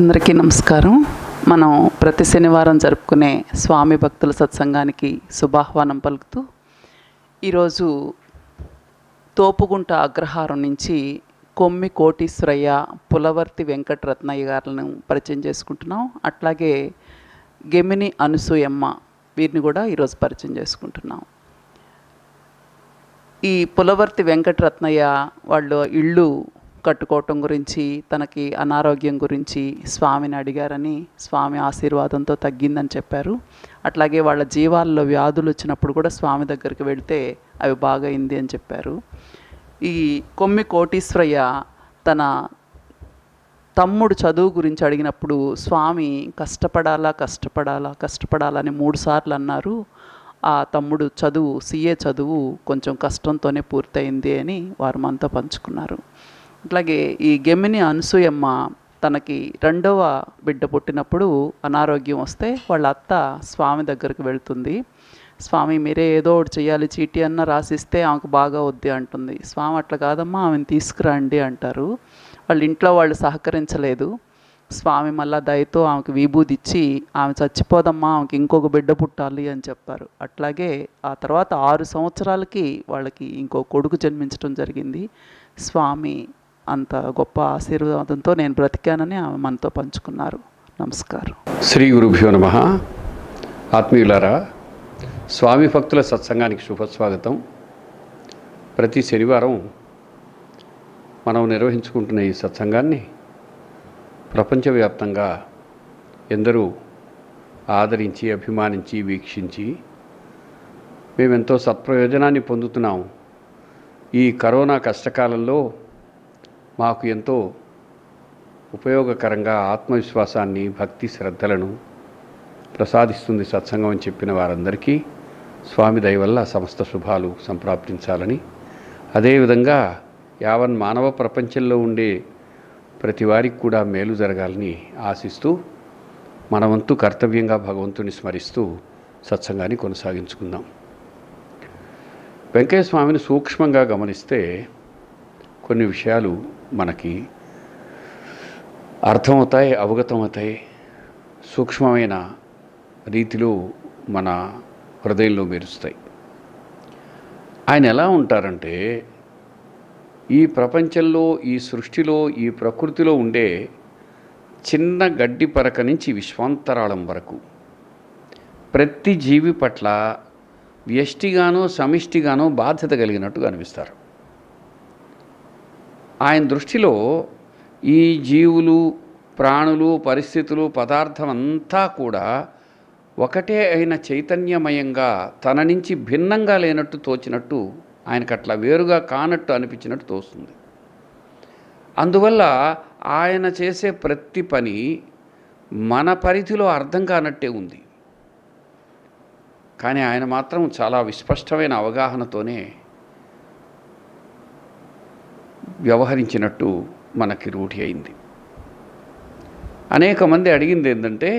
అందరికీ నమస్కారం మనం ప్రతి శనివారం జరుపుకునే స్వామి భక్తుల సత్సంగానికి శుభాహ్వానం పలుకుతూ ఈరోజు తోపుగుంట అగ్రహారం నుంచి కొమ్మి కోటీశ్వరయ్య పులవర్తి వెంకటరత్నయ్య గారిని పరిచయం చేసుకుంటున్నాం అట్లాగే గెమిని అనుసూయమ్మ వీరిని కూడా ఈరోజు పరిచయం చేసుకుంటున్నాం ఈ పులవర్తి వెంకటరత్నయ్య వాళ్ళ ఇళ్ళు కట్టుకోవటం గురించి తనకి అనారోగ్యం గురించి స్వామిని అడిగారని స్వామి ఆశీర్వాదంతో తగ్గిందని చెప్పారు అట్లాగే వాళ్ళ జీవాల్లో వ్యాధులు వచ్చినప్పుడు కూడా స్వామి దగ్గరికి వెళితే అవి బాగైంది అని చెప్పారు ఈ కొమ్మి కోటీశ్వరయ్య తన తమ్ముడు చదువు గురించి అడిగినప్పుడు స్వామి కష్టపడాలా కష్టపడాలా కష్టపడాలని మూడుసార్లు అన్నారు ఆ తమ్ముడు చదువు సీఏ చదువు కొంచెం కష్టంతోనే పూర్తయింది అని వారు మనతో పంచుకున్నారు అట్లాగే ఈ గెమిని అనసూయమ్మ తనకి రెండవ బిడ్డ పుట్టినప్పుడు అనారోగ్యం వస్తే వాళ్ళ అత్త స్వామి దగ్గరికి వెళ్తుంది స్వామి మీరే ఏదో ఒకటి చేయాలి చీటీ అన్న రాసిస్తే ఆమెకు బాగా వద్ది అంటుంది స్వామి అట్లా కాదమ్మా ఆమెను తీసుకురండి అంటారు వాళ్ళ ఇంట్లో వాళ్ళు సహకరించలేదు స్వామి మళ్ళా దయతో ఆమెకు విభూదిచ్చి ఆమె చచ్చిపోదమ్మా ఆమెకి ఇంకొక బిడ్డ పుట్టాలి అని చెప్తారు అట్లాగే ఆ తర్వాత ఆరు సంవత్సరాలకి వాళ్ళకి ఇంకో కొడుకు జన్మించడం జరిగింది స్వామి అంత గొప్ప ఆశీర్వాదంతో నేను బ్రతికానని ఆమె మనతో పంచుకున్నారు నమస్కారం శ్రీ గురుభ్యో నమ ఆత్మీయులారా స్వామి భక్తుల సత్సంగానికి శుభస్వాగతం ప్రతి శనివారం మనం నిర్వహించుకుంటున్న ఈ సత్సంగాన్ని ప్రపంచవ్యాప్తంగా ఎందరూ ఆదరించి అభిమానించి వీక్షించి మేమెంతో సత్ప్రయోజనాన్ని పొందుతున్నాం ఈ కరోనా కష్టకాలంలో మాకు ఎంతో ఉపయోగకరంగా ఆత్మవిశ్వాసాన్ని భక్తి శ్రద్ధలను ప్రసాదిస్తుంది సత్సంగం అని చెప్పిన వారందరికీ స్వామి దయవల్ల సమస్త శుభాలు సంప్రాప్తించాలని అదేవిధంగా యావన్ మానవ ప్రపంచంలో ఉండే ప్రతి వారికి కూడా మేలు జరగాలని ఆశిస్తూ మనవంతు కర్తవ్యంగా భగవంతుని స్మరిస్తూ సత్సంగాన్ని కొనసాగించుకుందాం వెంకయ్య స్వామిని సూక్ష్మంగా గమనిస్తే కొన్ని విషయాలు మనకి అర్థమవుతాయి అవగతమవుతాయి సూక్ష్మమైన రీతిలో మన హృదయంలో మెరుస్తాయి ఆయన ఎలా ఉంటారంటే ఈ ప్రపంచంలో ఈ సృష్టిలో ఈ ప్రకృతిలో ఉండే చిన్న గడ్డి పరక నుంచి విశ్వాంతరాళం వరకు ప్రతి జీవి పట్ల వ్యష్టిగానో సమిష్టిగానో బాధ్యత కలిగినట్టు కనిపిస్తారు ఆయన దృష్టిలో ఈ జీవులు ప్రాణులు పరిస్థితులు పదార్థం అంతా కూడా ఒకటే అయిన చైతన్యమయంగా తన నుంచి భిన్నంగా లేనట్టు తోచినట్టు ఆయనకు అట్లా వేరుగా కానట్టు అనిపించినట్టు తోస్తుంది అందువల్ల ఆయన చేసే ప్రతి పని మన పరిధిలో అర్థం కానట్టే ఉంది కానీ ఆయన మాత్రం చాలా విస్పష్టమైన అవగాహనతోనే వ్యవహరించినట్టు మనకి రూఢి అయింది అనేక మంది అడిగింది ఏంటంటే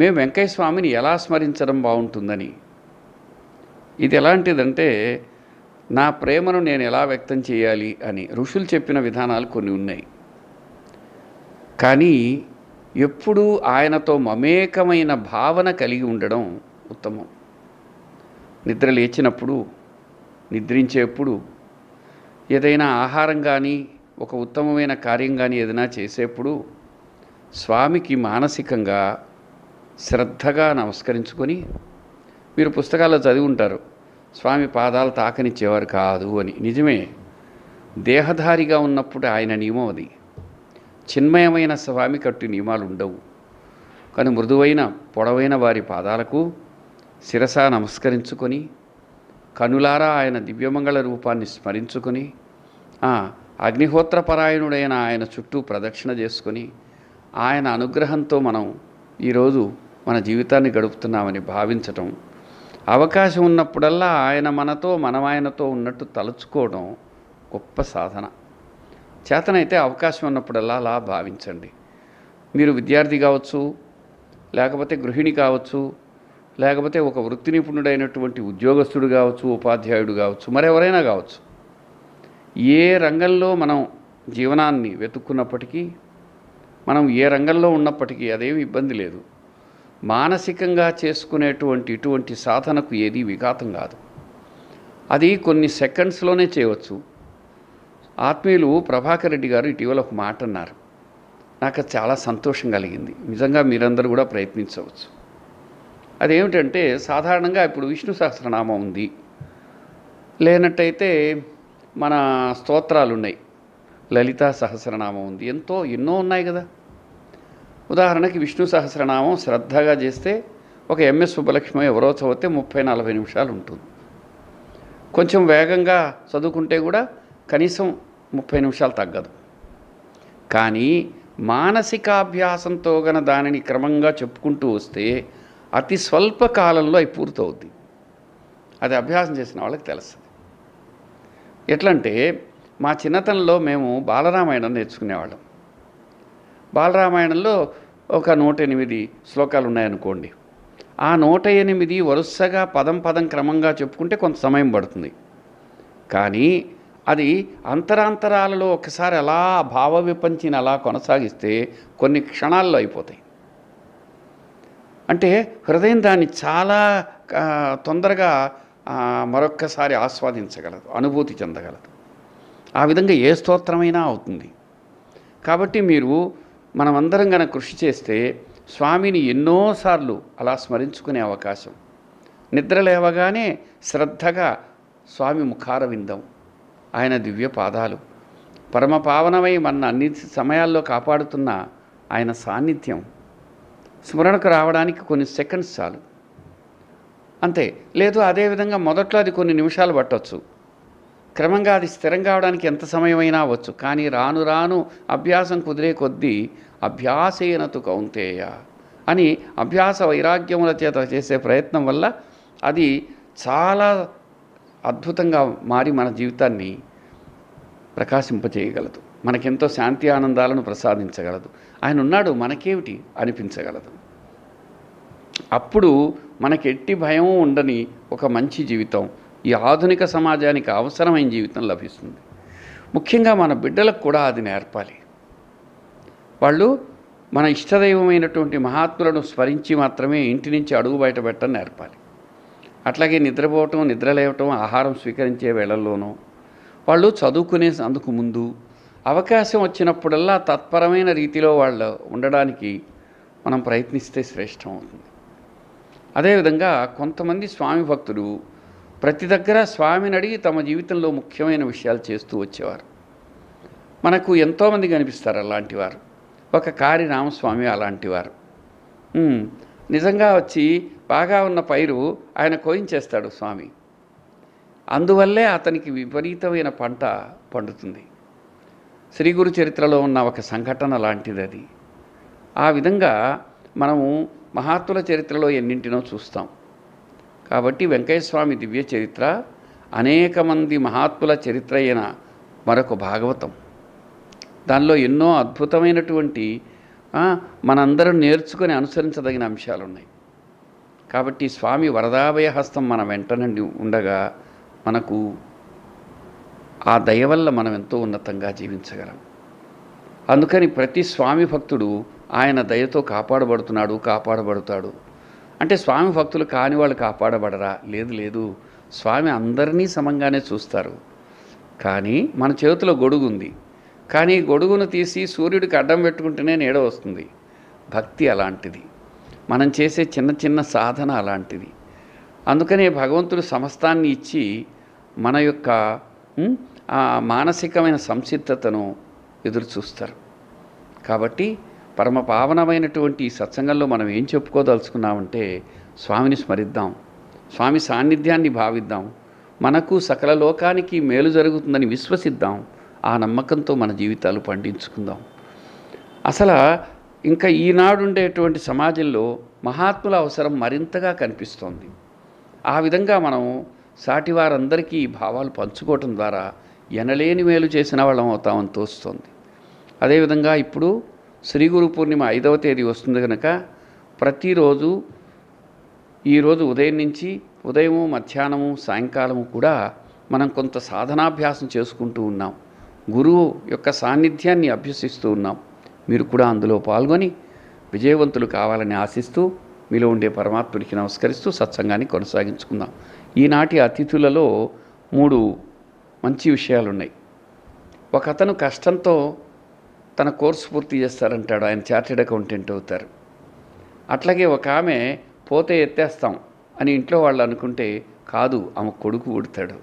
మేము వెంకయ్య స్వామిని ఎలా స్మరించడం బాగుంటుందని ఇది ఎలాంటిదంటే నా ప్రేమను నేను ఎలా వ్యక్తం చేయాలి అని ఋషులు చెప్పిన విధానాలు కొన్ని ఉన్నాయి కానీ ఎప్పుడూ ఆయనతో మమేకమైన భావన కలిగి ఉండడం ఉత్తమం నిద్ర లేచినప్పుడు నిద్రించేప్పుడు ఏదైనా ఆహారం కానీ ఒక ఉత్తమమైన కార్యం కానీ ఏదైనా చేసేప్పుడు స్వామికి మానసికంగా శ్రద్ధగా నమస్కరించుకొని మీరు పుస్తకాల్లో చదివి ఉంటారు స్వామి పాదాలు తాకనిచ్చేవారు కాదు అని నిజమే దేహధారిగా ఉన్నప్పుడు ఆయన నియమం అది చిన్మయమైన స్వామి కట్టు నియమాలు ఉండవు కానీ మృదువైన పొడవైన వారి పాదాలకు శిరస నమస్కరించుకొని కనులారా ఆయన దివ్యమంగళ రూపాన్ని స్మరించుకొని అగ్నిహోత్రపరాయణుడైన ఆయన చుట్టూ ప్రదక్షిణ చేసుకొని ఆయన అనుగ్రహంతో మనం ఈరోజు మన జీవితాన్ని గడుపుతున్నామని భావించటం అవకాశం ఉన్నప్పుడల్లా ఆయన మనతో మనం ఆయనతో ఉన్నట్టు తలుచుకోవడం గొప్ప సాధన చేతనైతే అవకాశం ఉన్నప్పుడల్లా అలా భావించండి మీరు విద్యార్థి కావచ్చు లేకపోతే గృహిణి కావచ్చు లేకపోతే ఒక వృత్తి నిపుణుడైనటువంటి ఉద్యోగస్తుడు కావచ్చు ఉపాధ్యాయుడు కావచ్చు మరెవరైనా కావచ్చు ఏ రంగంలో మనం జీవనాన్ని వెతుక్కున్నప్పటికీ మనం ఏ రంగంలో ఉన్నప్పటికీ అదేమి ఇబ్బంది లేదు మానసికంగా చేసుకునేటువంటి ఇటువంటి సాధనకు ఏది విఘాతం కాదు అది కొన్ని సెకండ్స్లోనే చేయవచ్చు ఆత్మీయులు ప్రభాకర్ రెడ్డి గారు ఇటీవల ఒక మాట అన్నారు నాకు చాలా సంతోషం కలిగింది నిజంగా మీరందరూ కూడా ప్రయత్నించవచ్చు అదేమిటంటే సాధారణంగా ఇప్పుడు విష్ణు సహస్రనామం ఉంది లేనట్టయితే మన స్తోత్రాలు ఉన్నాయి లలితా సహస్రనామం ఉంది ఎంతో ఎన్నో ఉన్నాయి కదా ఉదాహరణకి విష్ణు సహస్రనామం శ్రద్ధగా చేస్తే ఒక ఎంఎస్ సుబ్బలక్ష్మి ఎవరో చదివితే ముప్పై నలభై నిమిషాలు ఉంటుంది కొంచెం వేగంగా చదువుకుంటే కూడా కనీసం ముప్పై నిమిషాలు తగ్గదు కానీ మానసికాభ్యాసంతో గన దానిని క్రమంగా చెప్పుకుంటూ వస్తే అతి స్వల్ప కాలంలో అవి పూర్తవుద్ది అది అభ్యాసం చేసిన వాళ్ళకి తెలుస్తుంది ఎట్లంటే మా చిన్నతనంలో మేము బాలరామాయణం నేర్చుకునేవాళ్ళం బాలరామాయణంలో ఒక నూట ఎనిమిది శ్లోకాలు ఉన్నాయనుకోండి ఆ నూట ఎనిమిది వరుసగా పదం పదం క్రమంగా చెప్పుకుంటే కొంత సమయం పడుతుంది కానీ అది అంతరాంతరాలలో ఒకసారి అలా భావ విపంచిని అలా కొనసాగిస్తే కొన్ని క్షణాల్లో అయిపోతాయి అంటే హృదయం దాన్ని చాలా తొందరగా మరొక్కసారి ఆస్వాదించగలదు అనుభూతి చెందగలదు ఆ విధంగా ఏ స్తోత్రమైనా అవుతుంది కాబట్టి మీరు మనమందరం కనుక కృషి చేస్తే స్వామిని ఎన్నోసార్లు అలా స్మరించుకునే అవకాశం నిద్ర లేవగానే శ్రద్ధగా స్వామి ముఖార విందం ఆయన దివ్య పాదాలు పరమ పావనమై మన అన్ని సమయాల్లో కాపాడుతున్న ఆయన సాన్నిధ్యం స్మరణకు రావడానికి కొన్ని సెకండ్స్ చాలు అంతే లేదు అదేవిధంగా మొదట్లో అది కొన్ని నిమిషాలు పట్టవచ్చు క్రమంగా అది స్థిరం కావడానికి ఎంత సమయమైనా అవ్వచ్చు కానీ రాను రాను అభ్యాసం కుదిరే కొద్దీ అభ్యాసేనతు కౌంతేయ అని అభ్యాస వైరాగ్యముల చేత చేసే ప్రయత్నం వల్ల అది చాలా అద్భుతంగా మారి మన జీవితాన్ని ప్రకాశింపజేయగలదు మనకెంతో శాంతి ఆనందాలను ప్రసాదించగలదు ఆయన ఉన్నాడు మనకేమిటి అనిపించగలదు అప్పుడు మనకి ఎట్టి భయం ఉండని ఒక మంచి జీవితం ఈ ఆధునిక సమాజానికి అవసరమైన జీవితం లభిస్తుంది ముఖ్యంగా మన బిడ్డలకు కూడా అది నేర్పాలి వాళ్ళు మన ఇష్టదైవమైనటువంటి మహాత్ములను స్మరించి మాత్రమే ఇంటి నుంచి అడుగు బయట పెట్టడం నేర్పాలి అట్లాగే నిద్రపోవటం నిద్రలేవటం ఆహారం స్వీకరించే వేళల్లోనూ వాళ్ళు చదువుకునే అందుకు ముందు అవకాశం వచ్చినప్పుడల్లా తత్పరమైన రీతిలో వాళ్ళు ఉండడానికి మనం ప్రయత్నిస్తే శ్రేష్టం అవుతుంది అదేవిధంగా కొంతమంది స్వామి భక్తులు ప్రతి దగ్గర స్వామిని అడిగి తమ జీవితంలో ముఖ్యమైన విషయాలు చేస్తూ వచ్చేవారు మనకు ఎంతోమంది కనిపిస్తారు అలాంటివారు ఒక కారి రామస్వామి అలాంటివారు నిజంగా వచ్చి బాగా ఉన్న పైరు ఆయన కోయించేస్తాడు స్వామి అందువల్లే అతనికి విపరీతమైన పంట పండుతుంది శ్రీ గురు చరిత్రలో ఉన్న ఒక సంఘటన లాంటిది అది ఆ విధంగా మనము మహాత్ముల చరిత్రలో ఎన్నింటినో చూస్తాం కాబట్టి వెంకయ్యస్వామి దివ్య చరిత్ర అనేక మంది మహాత్ముల చరిత్ర అయిన మరొక భాగవతం దానిలో ఎన్నో అద్భుతమైనటువంటి మనందరం నేర్చుకొని అనుసరించదగిన అంశాలు ఉన్నాయి కాబట్టి స్వామి వరదాభయ హస్తం మన వెంట నుండి ఉండగా మనకు ఆ దయ వల్ల మనం ఎంతో ఉన్నతంగా జీవించగలం అందుకని ప్రతి స్వామి భక్తుడు ఆయన దయతో కాపాడబడుతున్నాడు కాపాడబడుతాడు అంటే స్వామి భక్తులు కాని వాళ్ళు కాపాడబడరా లేదు లేదు స్వామి అందరినీ సమంగానే చూస్తారు కానీ మన చేతిలో గొడుగు ఉంది కానీ గొడుగును తీసి సూర్యుడికి అడ్డం పెట్టుకుంటేనే నీడ వస్తుంది భక్తి అలాంటిది మనం చేసే చిన్న చిన్న సాధన అలాంటిది అందుకనే భగవంతుడు సమస్తాన్ని ఇచ్చి మన యొక్క మానసికమైన సంసిద్ధతను ఎదురు చూస్తారు కాబట్టి పరమ పావనమైనటువంటి ఈ సత్సంగంలో మనం ఏం చెప్పుకోదలుచుకున్నామంటే స్వామిని స్మరిద్దాం స్వామి సాన్నిధ్యాన్ని భావిద్దాం మనకు సకల లోకానికి మేలు జరుగుతుందని విశ్వసిద్దాం ఆ నమ్మకంతో మన జీవితాలు పండించుకుందాం అసలు ఇంకా ఈనాడుండేటువంటి సమాజంలో మహాత్ముల అవసరం మరింతగా కనిపిస్తోంది ఆ విధంగా మనం సాటివారందరికీ ఈ భావాలు పంచుకోవటం ద్వారా ఎనలేని మేలు చేసిన వాళ్ళం అవుతామని తోస్తుంది అదేవిధంగా ఇప్పుడు శ్రీ గురు పూర్ణిమ ఐదవ తేదీ వస్తుంది కనుక ప్రతిరోజు ఈరోజు ఉదయం నుంచి ఉదయము మధ్యాహ్నము సాయంకాలము కూడా మనం కొంత సాధనాభ్యాసం చేసుకుంటూ ఉన్నాం గురువు యొక్క సాన్నిధ్యాన్ని అభ్యసిస్తూ ఉన్నాం మీరు కూడా అందులో పాల్గొని విజయవంతులు కావాలని ఆశిస్తూ మీలో ఉండే పరమాత్ముడికి నమస్కరిస్తూ సత్సంగాన్ని కొనసాగించుకుందాం ఈనాటి అతిథులలో మూడు మంచి విషయాలు ఉన్నాయి ఒక అతను కష్టంతో తన కోర్సు పూర్తి చేస్తారంటాడు ఆయన చార్టెడ్ అకౌంటెంట్ అవుతారు అట్లాగే ఒక ఆమె పోతే ఎత్తేస్తాం అని ఇంట్లో వాళ్ళు అనుకుంటే కాదు ఆమె కొడుకు ఉడతాడు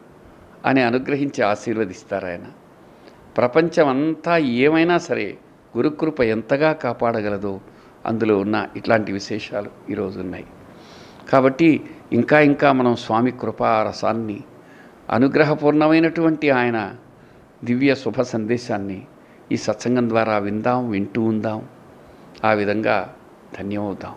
అని అనుగ్రహించి ఆశీర్వదిస్తారు ఆయన ప్రపంచం అంతా ఏమైనా సరే గురుకృప ఎంతగా కాపాడగలదో అందులో ఉన్న ఇట్లాంటి విశేషాలు ఈరోజు ఉన్నాయి కాబట్టి ఇంకా ఇంకా మనం స్వామి కృపారసాన్ని అనుగ్రహపూర్ణమైనటువంటి ఆయన దివ్య శుభ సందేశాన్ని ఈ సత్సంగం ద్వారా విందాం వింటూ ఉందాం ఆ విధంగా ధన్యమవుతాం